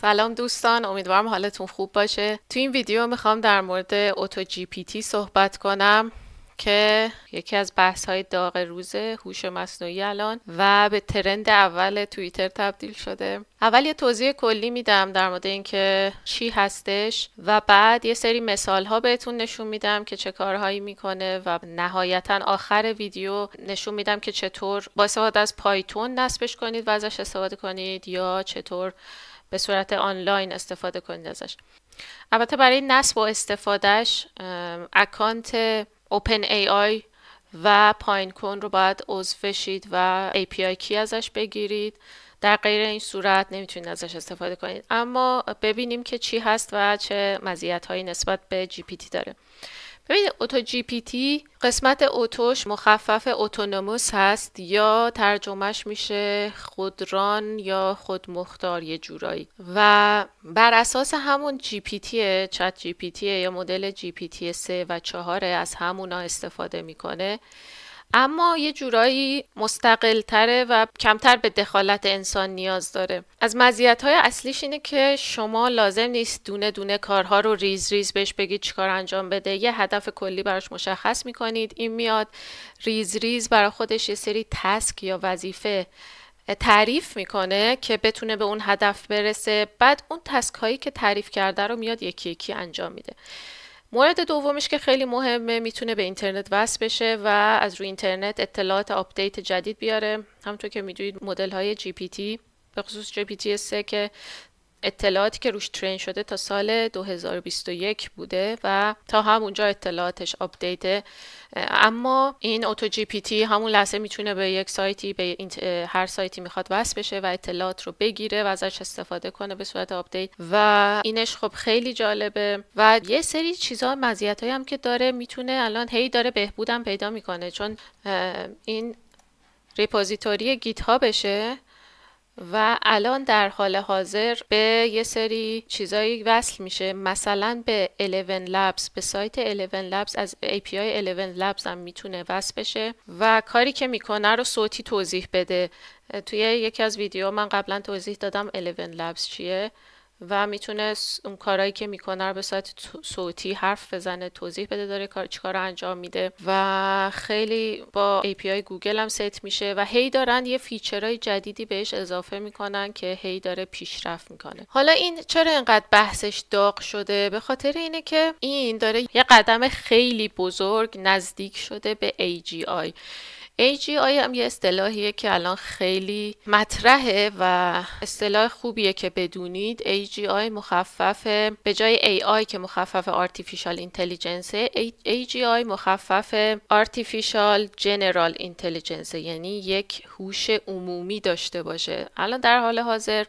سلام دوستان امیدوارم حالتون خوب باشه تو این ویدیو میخوام در مورد اوتو جی پی تی صحبت کنم که یکی از بحث های داغ روزه هوش مصنوعی الان و به ترند اول توییتر تبدیل شده اول یه توضیح کلی میدم در مورد اینکه چی هستش و بعد یه سری مثال ها بهتون نشون میدم که چه کارهایی میکنه و نهایتا آخر ویدیو نشون میدم که چطور با استفاده از پایتون نصبش کنید و ازش استفاده کنید یا چطور به صورت آنلاین استفاده کنید ازش البته برای نصب و استفادهش اکانت اوپن ای آی و پاین کون رو باید عضو بشید و API کی ازش بگیرید در غیر این صورت نمیتونید ازش استفاده کنید اما ببینیم که چی هست و چه مزیت هایی نسبت به تی داره ببینید اوتو جی پی تی قسمت اوتوش مخفف اتونوموس هست یا ترجمهش میشه خودران یا خودمختار یه جورایی و بر اساس همون جی پی تی چت جی پی تیه یا مدل جی پی تی 3 و 4 از همونا استفاده میکنه اما یه جورایی مستقل تره و کمتر به دخالت انسان نیاز داره از مزیت های اصلیش اینه که شما لازم نیست دونه دونه کارها رو ریز ریز بهش بگید چیکار انجام بده یه هدف کلی براش مشخص میکنید این میاد ریز ریز برای خودش یه سری تسک یا وظیفه تعریف میکنه که بتونه به اون هدف برسه بعد اون تسک هایی که تعریف کرده رو میاد یکی یکی انجام میده مورد دومش که خیلی مهمه میتونه به اینترنت وصل بشه و از روی اینترنت اطلاعات آپدیت جدید بیاره همونطور که میدونید مدل های جی پی تی به خصوص جی پی تی 3 که اطلاعاتی که روش ترین شده تا سال 2021 بوده و تا همونجا اطلاعاتش آپدیت اما این اوتو جی پی تی همون لحظه میتونه به یک سایتی به هر سایتی میخواد وصل بشه و اطلاعات رو بگیره و ازش استفاده کنه به صورت آپدیت و اینش خب خیلی جالبه و یه سری چیزا مزیت هم که داره میتونه الان هی داره بهبودم پیدا میکنه چون این ریپوزیتوری گیت ها بشه و الان در حال حاضر به یه سری چیزایی وصل میشه مثلا به 11 Labs به سایت 11 Labs از API 11 Labs هم میتونه وصل بشه و کاری که میکنه رو صوتی توضیح بده توی یکی از ویدیو من قبلا توضیح دادم 11 Labs چیه و میتونه اون کارهایی که میکنه رو به صورت صوتی حرف بزنه توضیح بده داره کار رو انجام میده و خیلی با API گوگل هم ست میشه و هی دارن یه فیچرهای جدیدی بهش اضافه میکنن که هی داره پیشرفت میکنه حالا این چرا اینقدر بحثش داغ شده به خاطر اینه که این داره یه قدم خیلی بزرگ نزدیک شده به AGI AGI هم یه اصطلاحیه که الان خیلی مطرحه و اصطلاح خوبیه که بدونید AGI مخفف به جای AI که مخفف Artificial Intelligence AGI مخفف Artificial General Intelligence یعنی یک هوش عمومی داشته باشه الان در حال حاضر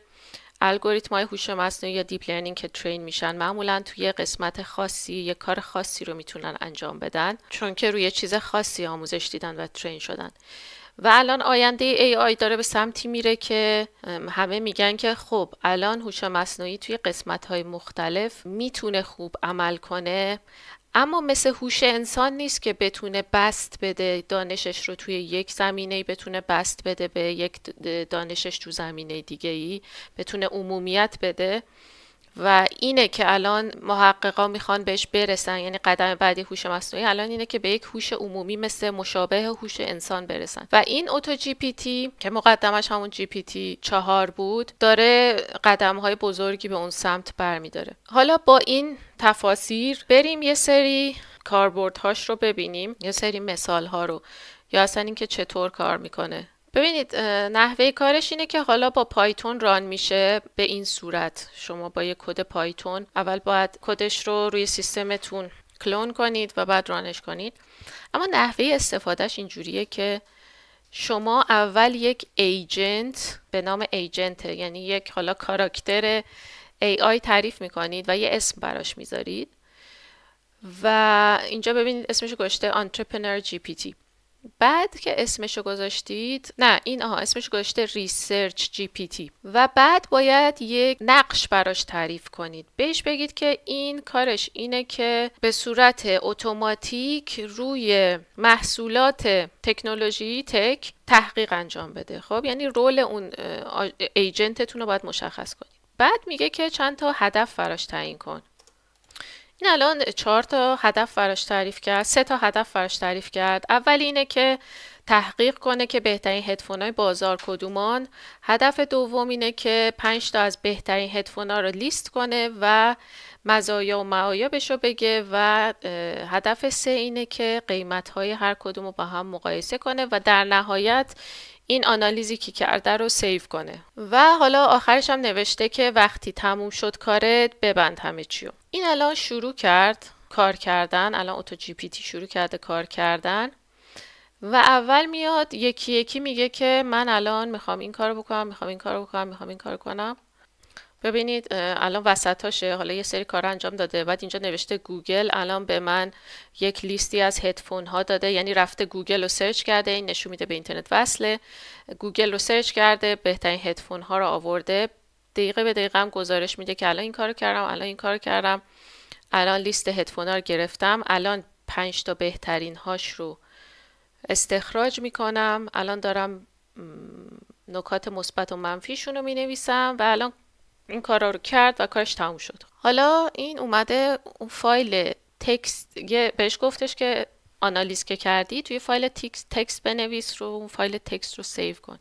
الگوریتم های هوش مصنوعی یا دیپ لرنینگ که ترین میشن معمولا توی قسمت خاصی یه کار خاصی رو میتونن انجام بدن چون که روی چیز خاصی آموزش دیدن و ترین شدن و الان آینده ای آی داره به سمتی میره که همه میگن که خب الان هوش مصنوعی توی قسمت های مختلف میتونه خوب عمل کنه اما مثل هوش انسان نیست که بتونه بست بده دانشش رو توی یک زمینه بتونه بست بده به یک دانشش تو زمینه دیگه ای بتونه عمومیت بده و اینه که الان محققا میخوان بهش برسن یعنی قدم بعدی هوش مصنوعی الان اینه که به یک هوش عمومی مثل مشابه هوش انسان برسن و این اوتو جی پی تی که مقدمش همون جی پی تی چهار بود داره قدم های بزرگی به اون سمت برمیداره حالا با این تفاسیر بریم یه سری هاش رو ببینیم یه سری مثال ها رو یا اصلا اینکه چطور کار میکنه ببینید نحوه کارش اینه که حالا با پایتون ران میشه به این صورت شما با یه کد پایتون اول باید کدش رو روی سیستمتون کلون کنید و بعد رانش کنید اما نحوه استفادهش اینجوریه که شما اول یک ایجنت به نام ایجنت یعنی یک حالا کاراکتر AI تعریف میکنید و یه اسم براش میذارید و اینجا ببینید اسمش گذاشته Entrepreneur GPT بعد که اسمشو گذاشتید نه این آها اسمش گذاشته Research GPT و بعد باید یک نقش براش تعریف کنید بهش بگید که این کارش اینه که به صورت اتوماتیک روی محصولات تکنولوژی تک تحقیق انجام بده خب یعنی رول اون ایجنتتون رو باید مشخص کنید بعد میگه که چند تا هدف براش تعیین کن این الان چهار تا هدف براش تعریف کرد سه تا هدف براش تعریف کرد اول اینه که تحقیق کنه که بهترین هدفون های بازار کدومان هدف دوم اینه که پنج تا از بهترین هدفون ها رو لیست کنه و مزایا و معایبش رو بگه و هدف سه اینه که قیمت های هر کدوم رو با هم مقایسه کنه و در نهایت این آنالیزی که کرده رو سیو کنه و حالا آخرش هم نوشته که وقتی تموم شد کارت ببند همه چیو این الان شروع کرد کار کردن الان اوتو جی پی تی شروع کرده کار کردن و اول میاد یکی یکی میگه که من الان میخوام این کارو بکنم میخوام این کارو بکنم میخوام این کارو کنم ببینید الان وسطاشه حالا یه سری کار انجام داده بعد اینجا نوشته گوگل الان به من یک لیستی از هدفون ها داده یعنی رفته گوگل رو سرچ کرده این نشون میده به اینترنت وصله گوگل رو سرچ کرده بهترین هدفون ها رو آورده دقیقه به دقیقه هم گزارش میده که الان این کارو کردم الان این کارو کردم الان لیست هدفون ها رو گرفتم الان پنج تا بهترین هاش رو استخراج میکنم الان دارم نکات مثبت و منفیشون رو می نویسم و الان این کارا رو کرد و کارش تموم شد حالا این اومده اون فایل تکست یه بهش گفتش که آنالیز که کردی توی فایل تکست تکست بنویس رو اون فایل تکست رو سیو کن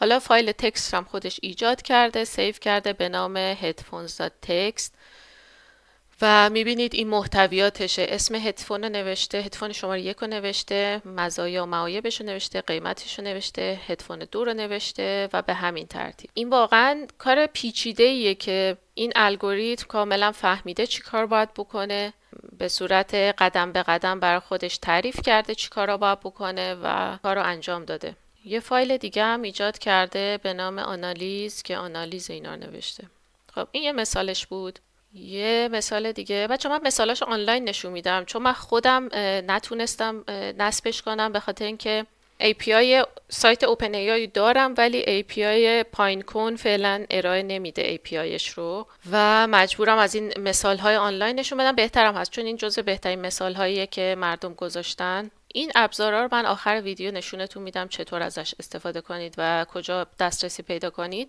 حالا فایل تکست هم خودش ایجاد کرده سیو کرده به نام headphones.txt و میبینید این محتویاتشه اسم هدفون رو نوشته هدفون شماره یک رو نوشته مزایا و معایبش رو نوشته قیمتش رو نوشته هدفون دو رو نوشته و به همین ترتیب این واقعا کار پیچیده ایه که این الگوریتم کاملا فهمیده چی کار باید بکنه به صورت قدم به قدم برای خودش تعریف کرده چی کار باید بکنه و کار رو انجام داده یه فایل دیگه هم ایجاد کرده به نام آنالیز که آنالیز اینا نوشته خب این یه مثالش بود یه مثال دیگه بچه من مثالاش آنلاین نشون میدم چون من خودم نتونستم نصبش کنم به خاطر اینکه API سایت آی دارم ولی API کن فعلا ارائه نمیده APIش رو و مجبورم از این مثال های آنلاین نشون بدم بهترم هست چون این جزء بهترین مثال هاییه که مردم گذاشتن این ابزارا رو من آخر ویدیو نشونتون میدم چطور ازش استفاده کنید و کجا دسترسی پیدا کنید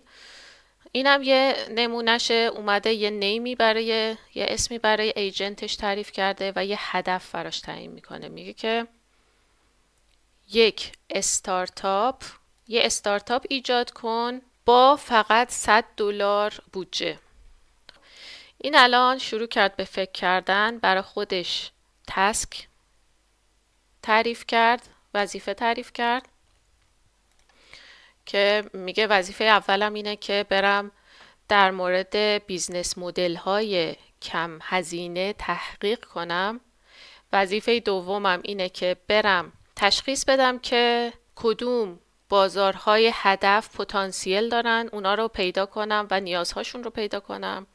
اینم یه نمونهش اومده یه نیمی برای یه اسمی برای ایجنتش تعریف کرده و یه هدف براش تعیین میکنه میگه که یک استارتاپ یه استارتاپ ایجاد کن با فقط 100 دلار بودجه این الان شروع کرد به فکر کردن برای خودش تسک تعریف کرد وظیفه تعریف کرد که میگه وظیفه اولم اینه که برم در مورد بیزنس مدل های کم هزینه تحقیق کنم وظیفه دومم اینه که برم تشخیص بدم که کدوم بازارهای هدف پتانسیل دارن اونا رو پیدا کنم و نیازهاشون رو پیدا کنم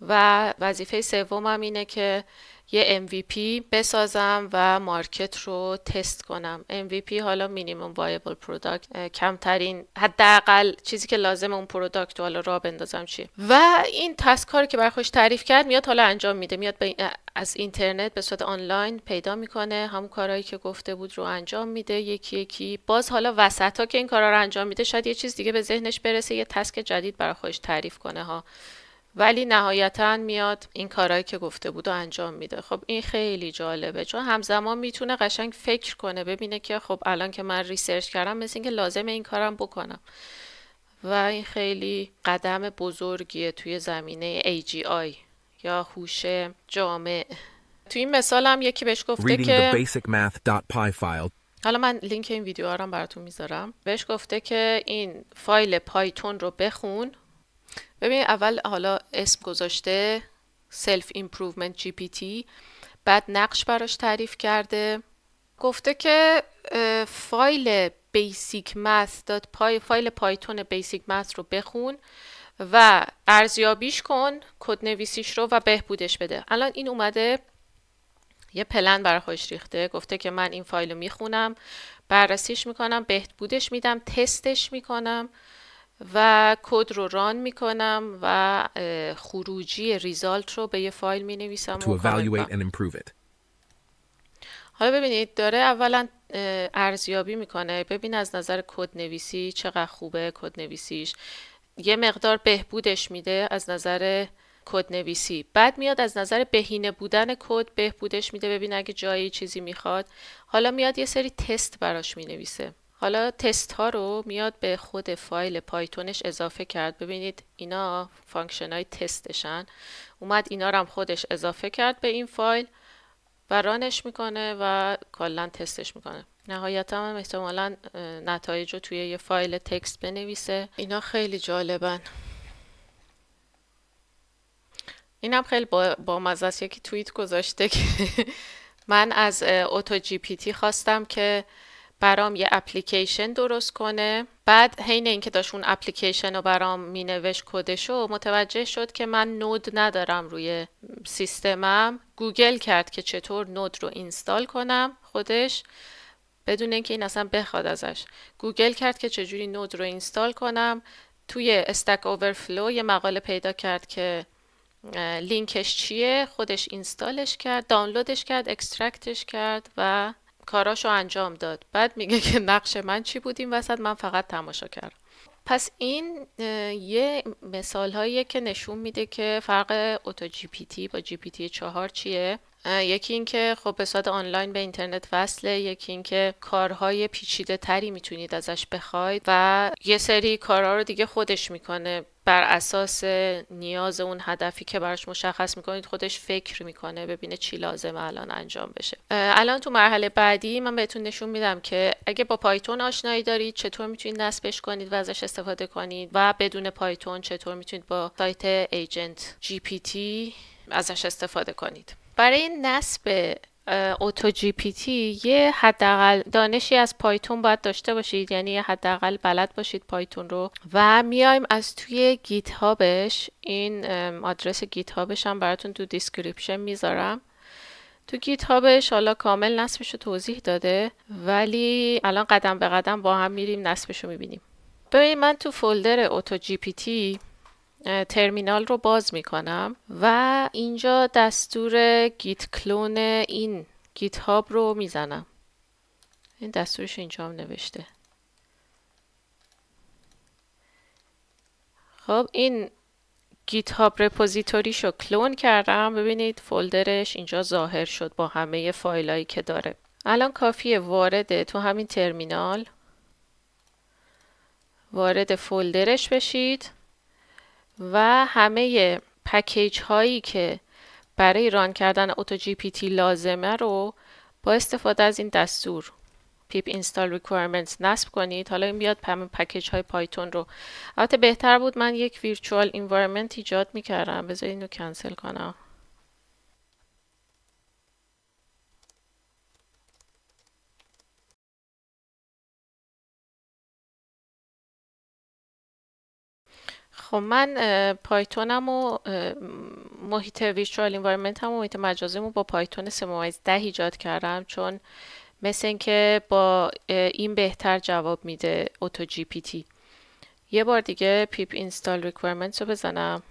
و وظیفه سومم اینه که یه MVP بسازم و مارکت رو تست کنم MVP حالا مینیمم وایبل پروداکت کمترین حداقل چیزی که لازم اون پروداکت حالا را بندازم چی و این تسک کاری که خودش تعریف کرد میاد حالا انجام میده میاد از اینترنت به صورت آنلاین پیدا میکنه همون کارهایی که گفته بود رو انجام میده یکی یکی باز حالا وسط ها که این کارا رو انجام میده شاید یه چیز دیگه به ذهنش برسه یه تسک جدید برای خودش تعریف کنه ها ولی نهایتا میاد این کارهایی که گفته بود و انجام میده خب این خیلی جالبه چون همزمان میتونه قشنگ فکر کنه ببینه که خب الان که من ریسرچ کردم مثل اینکه لازم این کارم بکنم و این خیلی قدم بزرگیه توی زمینه AGI یا هوش جامع توی این مثال هم یکی بهش گفته که حالا من لینک این ویدیو رو براتون میذارم بهش گفته که این فایل پایتون رو بخون ببین اول حالا اسم گذاشته سلف ایمپروومنت جی پی تی بعد نقش براش تعریف کرده گفته که فایل بیسیک مست داد پای فایل پایتون بیسیک مست رو بخون و ارزیابیش کن کد نویسیش رو و بهبودش بده الان این اومده یه پلن برای ریخته گفته که من این فایل رو میخونم بررسیش میکنم بهبودش میدم تستش میکنم و کد رو ران میکنم و خروجی ریزالت رو به یه فایل می نویسم to حالا ببینید داره اولا ارزیابی میکنه ببین از نظر کد نویسی چقدر خوبه کد نویسیش یه مقدار بهبودش میده از نظر کد نویسی بعد میاد از نظر بهینه بودن کد بهبودش میده ببین اگه جایی چیزی میخواد حالا میاد یه سری تست براش مینویسه حالا تست ها رو میاد به خود فایل پایتونش اضافه کرد ببینید اینا فانکشن های تستشن اومد اینا رو هم خودش اضافه کرد به این فایل و رانش میکنه و کلا تستش میکنه نهایتا هم احتمالا نتایج رو توی یه فایل تکست بنویسه اینا خیلی جالبن این هم خیلی با, با یکی توییت گذاشته که من از اوتو جی پی تی خواستم که برام یه اپلیکیشن درست کنه بعد حین اینکه داشت اون اپلیکیشن رو برام کدش و متوجه شد که من نود ندارم روی سیستمم گوگل کرد که چطور نود رو اینستال کنم خودش بدون اینکه این اصلا بخواد ازش گوگل کرد که چجوری نود رو اینستال کنم توی استک اوورفلو یه مقاله پیدا کرد که لینکش چیه خودش اینستالش کرد دانلودش کرد اکسترکتش کرد و کاراشو انجام داد بعد میگه که نقش من چی بود این وسط من فقط تماشا کردم پس این یه مثال هاییه که نشون میده که فرق اوتو جی پی تی با جی پی تی چهار چیه یکی اینکه خب به آنلاین به اینترنت وصله یکی اینکه کارهای پیچیده تری میتونید ازش بخواید و یه سری کارها رو دیگه خودش میکنه بر اساس نیاز اون هدفی که براش مشخص میکنید خودش فکر میکنه ببینه چی لازمه الان انجام بشه الان تو مرحله بعدی من بهتون نشون میدم که اگه با پایتون آشنایی دارید چطور میتونید نصبش کنید و ازش استفاده کنید و بدون پایتون چطور میتونید با سایت ایجنت جی پی تی ازش استفاده کنید برای نصب اوتو جی پی تی یه حداقل دانشی از پایتون باید داشته باشید یعنی حداقل بلد باشید پایتون رو و میایم از توی گیت هابش این آدرس گیت هابش هم براتون تو دیسکریپشن میذارم تو گیت هابش حالا کامل نصبش رو توضیح داده ولی الان قدم به قدم با هم میریم نصبش رو میبینیم ببینید من تو فولدر اوتو جی پی تی ترمینال رو باز میکنم و اینجا دستور گیت کلون این گیت هاب رو میزنم این دستورش اینجا هم نوشته خب این گیت هاب رپوزیتوریش رو کلون کردم ببینید فولدرش اینجا ظاهر شد با همه فایلایی که داره الان کافیه وارد تو همین ترمینال وارد فولدرش بشید و همه پکیج هایی که برای ران کردن اوتو جی پی تی لازمه رو با استفاده از این دستور پیپ اینستال requirements نصب کنید حالا این بیاد همه پکیج های پایتون رو البته بهتر بود من یک ویرچوال انوایرمنت ایجاد میکردم بذار اینو کنسل کنم خب من پایتونم و محیط ویژوال انوارمنت هم و محیط مجازیمو با پایتون ده ایجاد کردم چون مثل اینکه با این بهتر جواب میده اوتو جی پی تی یه بار دیگه پیپ اینستال ریکوایرمنتس رو بزنم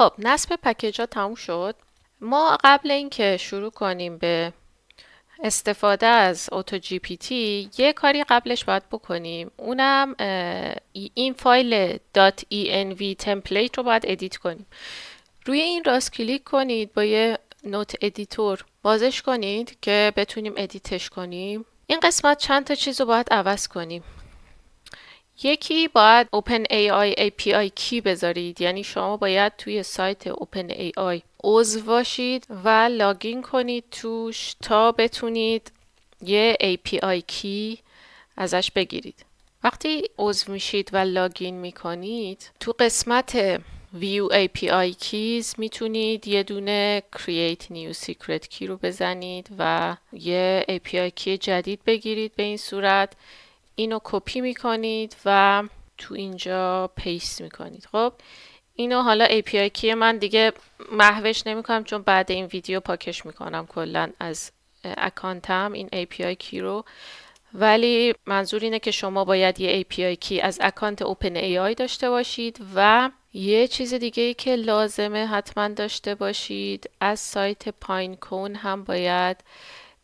خب نصب پکیج ها تموم شد ما قبل اینکه شروع کنیم به استفاده از اوتو جی پی تی یه کاری قبلش باید بکنیم اونم این فایل .env template رو باید ادیت کنیم روی این راست کلیک کنید با یه نوت ادیتور بازش کنید که بتونیم ادیتش کنیم این قسمت چند تا چیز رو باید عوض کنیم یکی باید ای API کی بذارید یعنی شما باید توی سایت ای آی عضو باشید و لاگین کنید توش تا بتونید یه API کی ازش بگیرید وقتی عضو میشید و لاگین میکنید تو قسمت View API Keys میتونید یه دونه Create New Secret کی رو بزنید و یه API کی جدید بگیرید به این صورت اینو کپی میکنید و تو اینجا پیست میکنید خب اینو حالا API کی من دیگه محوش نمیکنم چون بعد این ویدیو پاکش میکنم کلا از اکانتم این API کی رو ولی منظور اینه که شما باید یه API کی از اکانت OpenAI داشته باشید و یه چیز دیگه ای که لازمه حتما داشته باشید از سایت پاین کون هم باید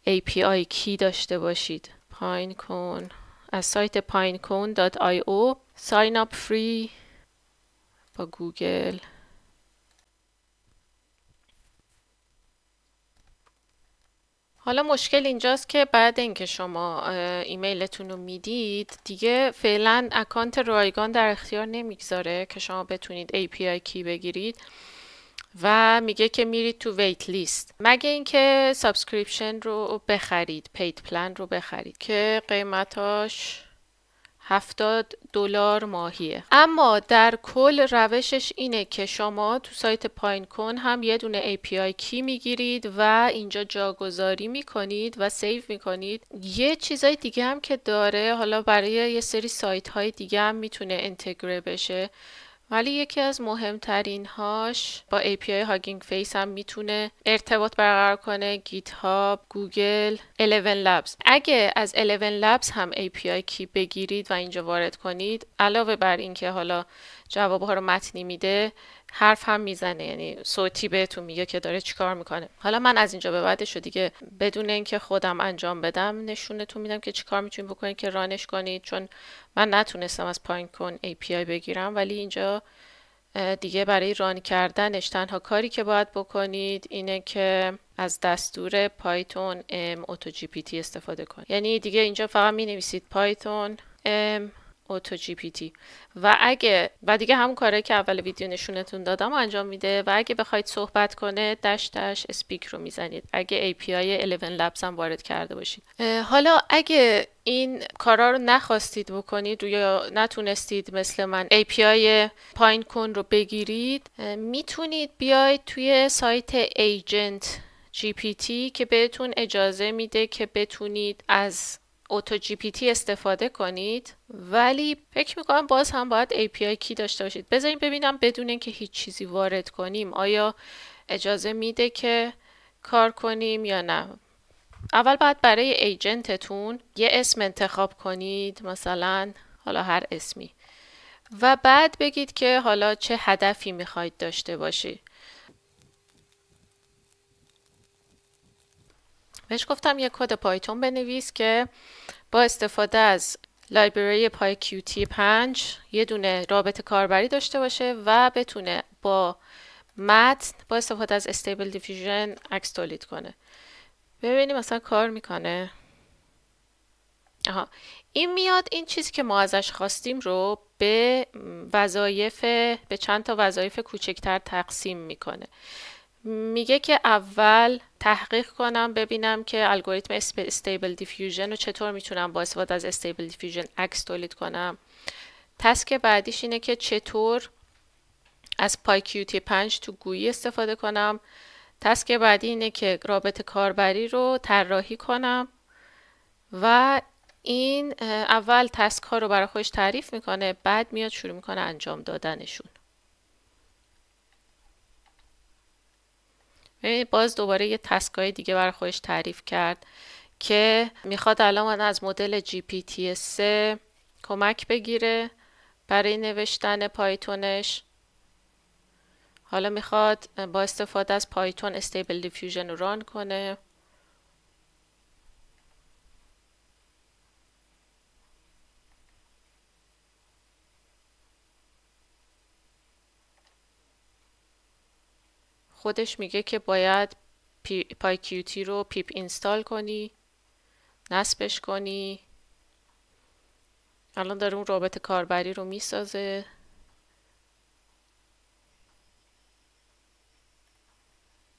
API کی داشته باشید پاین کون از سایت pinecone.io ساین اپ فری با گوگل حالا مشکل اینجاست که بعد اینکه شما ایمیلتون رو میدید دیگه فعلا اکانت رایگان در اختیار نمیگذاره که شما بتونید API کی بگیرید و میگه که میرید تو ویت لیست مگه اینکه سابسکریپشن رو بخرید پید پلان رو بخرید که قیمتاش 70 دلار ماهیه اما در کل روشش اینه که شما تو سایت پاین کن هم یه دونه API کی میگیرید و اینجا جاگذاری میکنید و سیو میکنید یه چیزای دیگه هم که داره حالا برای یه سری سایت های دیگه هم میتونه انتگره بشه ولی یکی از مهمترین هاش با API هاگینگ فیس هم میتونه ارتباط برقرار کنه گیت هاب، گوگل، 11 لبز. اگه از 11 لبز هم API کی بگیرید و اینجا وارد کنید علاوه بر اینکه حالا جوابها رو متنی میده حرف هم میزنه یعنی صوتی بهتون میگه که داره چیکار میکنه حالا من از اینجا به بعدش دیگه بدون اینکه خودم انجام بدم نشونتون میدم که چیکار میتونید بکنید که رانش کنید چون من نتونستم از پاین کن آی بگیرم ولی اینجا دیگه برای ران کردنش تنها کاری که باید بکنید اینه که از دستور پایتون ام اوتو جی پی تی استفاده کنید یعنی دیگه اینجا فقط می نویسید پایتون ام اوتو جی پی تی و اگه و دیگه همون کاره که اول ویدیو نشونتون دادم انجام میده و اگه بخواید صحبت کنه دش دش اسپیک رو میزنید اگه ای پی آی 11 لبز هم وارد کرده باشید حالا اگه این کارا رو نخواستید بکنید یا نتونستید مثل من API پاین کن رو بگیرید میتونید بیاید توی سایت ایجنت GPT که بهتون اجازه میده که بتونید از اوتو جی پی تی استفاده کنید ولی فکر میکنم باز هم باید آی کی داشته باشید بذارین ببینم بدون اینکه هیچ چیزی وارد کنیم آیا اجازه میده که کار کنیم یا نه اول باید برای ایجنتتون یه اسم انتخاب کنید مثلا حالا هر اسمی و بعد بگید که حالا چه هدفی میخواید داشته باشید بهش گفتم یه کد پایتون بنویس که با استفاده از لایبرری پای QT 5 یه دونه رابط کاربری داشته باشه و بتونه با متن با استفاده از استیبل دیفیژن عکس تولید کنه ببینیم مثلا کار میکنه آها این میاد این چیزی که ما ازش خواستیم رو به وظایف به چند تا وظایف کوچکتر تقسیم میکنه میگه که اول تحقیق کنم ببینم که الگوریتم استیبل دیفیوژن رو چطور میتونم با استفاده از استیبل دیفیوژن عکس تولید کنم تسک بعدیش اینه که چطور از پای کیوتی 5 تو گویی استفاده کنم تسک بعدی اینه که رابط کاربری رو طراحی کنم و این اول تسک ها رو برای خودش تعریف میکنه بعد میاد شروع میکنه انجام دادنشون باز دوباره یه تسکای دیگه برای خودش تعریف کرد که میخواد الان از مدل جی پی تی 3 کمک بگیره برای نوشتن پایتونش حالا میخواد با استفاده از پایتون استیبل دیفیوژن ران کنه خودش میگه که باید پای کیوتی رو پیپ اینستال کنی نصبش کنی الان داره اون رابط کاربری رو میسازه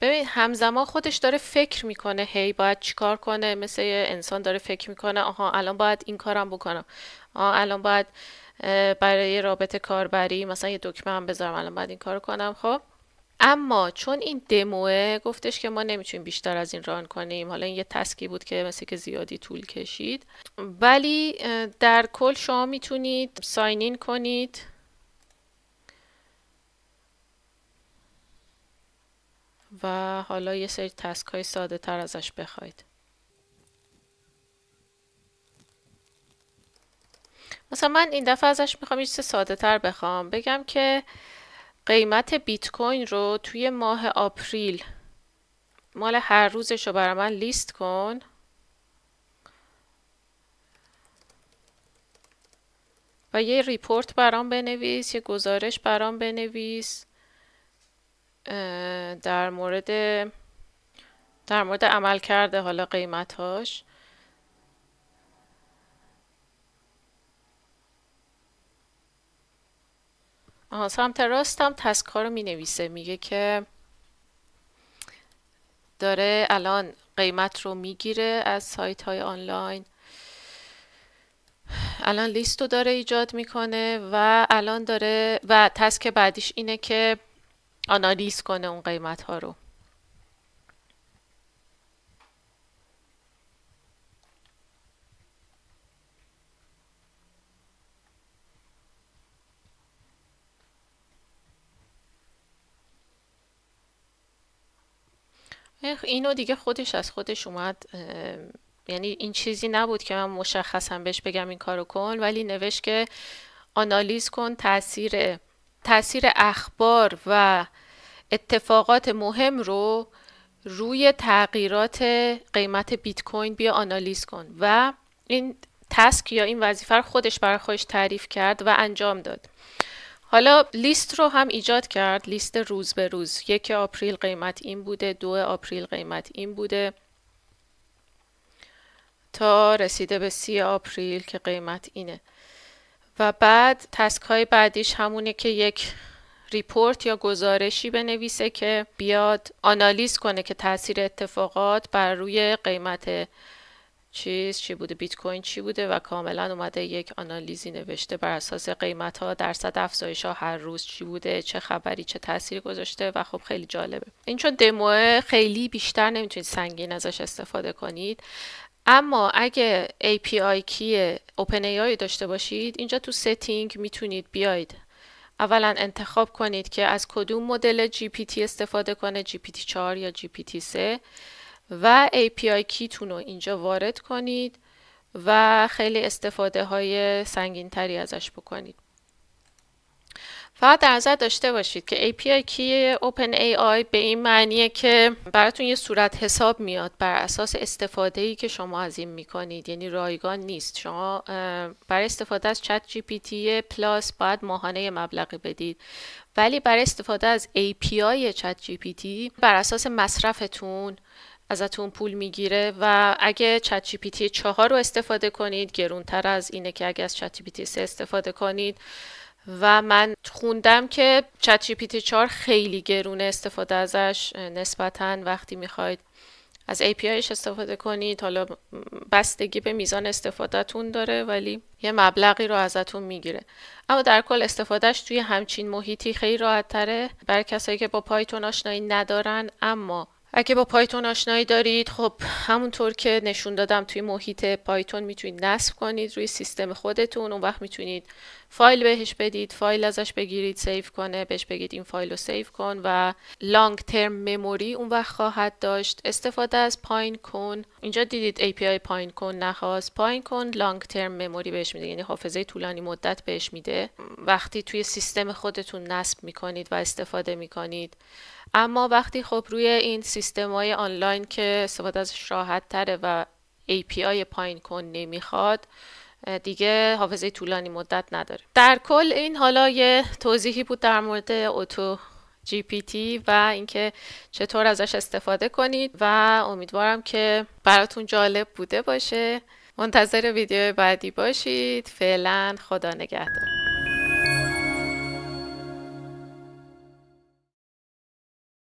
ببین همزمان خودش داره فکر میکنه هی hey, باید چیکار کنه مثل یه انسان داره فکر میکنه آها الان باید این کارم بکنم آها الان باید برای رابط کاربری مثلا یه دکمه هم بذارم الان باید این کار کنم خب اما چون این دموه گفتش که ما نمیتونیم بیشتر از این ران کنیم حالا این یه تسکی بود که مثل که زیادی طول کشید ولی در کل شما میتونید ساینین کنید و حالا یه سری تسک های ساده تر ازش بخواید مثلا من این دفعه ازش میخوام یه چیز ساده تر بخوام بگم که قیمت بیت کوین رو توی ماه آپریل مال هر روزش رو برای من لیست کن و یه ریپورت برام بنویس یه گزارش برام بنویس در مورد در مورد عمل کرده حالا قیمتاش آها سمت راست هم تسک ها رو می نویسه میگه که داره الان قیمت رو میگیره از سایت های آنلاین الان لیست رو داره ایجاد میکنه و الان داره و تسک بعدیش اینه که آنالیز کنه اون قیمت ها رو اینو دیگه خودش از خودش اومد یعنی این چیزی نبود که من مشخصم بهش بگم این کارو کن ولی نوشت که آنالیز کن تاثیر تاثیر اخبار و اتفاقات مهم رو روی تغییرات قیمت بیت کوین بیا آنالیز کن و این تسک یا این وظیفه رو خودش برای خودش تعریف کرد و انجام داد حالا لیست رو هم ایجاد کرد لیست روز به روز یک آپریل قیمت این بوده دو آپریل قیمت این بوده تا رسیده به سی آپریل که قیمت اینه و بعد تسک های بعدیش همونه که یک ریپورت یا گزارشی بنویسه که بیاد آنالیز کنه که تاثیر اتفاقات بر روی قیمت چیز چی بوده بیت کوین چی بوده و کاملا اومده یک آنالیزی نوشته بر اساس قیمت ها درصد افزایش ها هر روز چی بوده چه خبری چه تاثیری گذاشته و خب خیلی جالبه این چون دمو خیلی بیشتر نمیتونید سنگین ازش استفاده کنید اما اگه API کی OpenAI داشته باشید اینجا تو ستینگ میتونید بیاید اولا انتخاب کنید که از کدوم مدل GPT استفاده کنه GPT 4 یا GPT 3 و API کیتون رو اینجا وارد کنید و خیلی استفاده های سنگین تری ازش بکنید فقط در نظر داشته باشید که API کی آی به این معنیه که براتون یه صورت حساب میاد بر اساس استفاده ای که شما از این میکنید یعنی رایگان نیست شما برای استفاده از چت جی پی تی پلاس باید ماهانه مبلغی بدید ولی برای استفاده از API چت جی پی تی بر اساس مصرفتون ازتون پول میگیره و اگه چت جی پی تی رو استفاده کنید گرونتر از اینه که اگه از چت جی پی تی استفاده کنید و من خوندم که چت جی پی تی 4 خیلی گرونه استفاده ازش نسبتا وقتی میخواید از APIش استفاده کنید حالا بستگی به میزان استفادهتون داره ولی یه مبلغی رو ازتون میگیره اما در کل استفادهش توی همچین محیطی خیلی راحت تره بر کسایی که با پایتون آشنایی ندارن اما اگه با پایتون آشنایی دارید خب همونطور که نشون دادم توی محیط پایتون میتونید نصب کنید روی سیستم خودتون اون وقت میتونید فایل بهش بدید فایل ازش بگیرید سیف کنه بهش بگید این فایل رو سیف کن و لانگ ترم مموری اون وقت خواهد داشت استفاده از پاین کن اینجا دیدید آی پاین کن نخواست پاین کن لانگ ترم مموری بهش میده یعنی حافظه طولانی مدت بهش میده وقتی توی سیستم خودتون نصب میکنید و استفاده میکنید اما وقتی خب روی این سیستم های آنلاین که استفاده ازش راحت تره و API پایین کن نمیخواد دیگه حافظه طولانی مدت نداره در کل این حالا یه توضیحی بود در مورد اوتو جی پی تی و اینکه چطور ازش استفاده کنید و امیدوارم که براتون جالب بوده باشه منتظر ویدیو بعدی باشید فعلا خدا نگهدار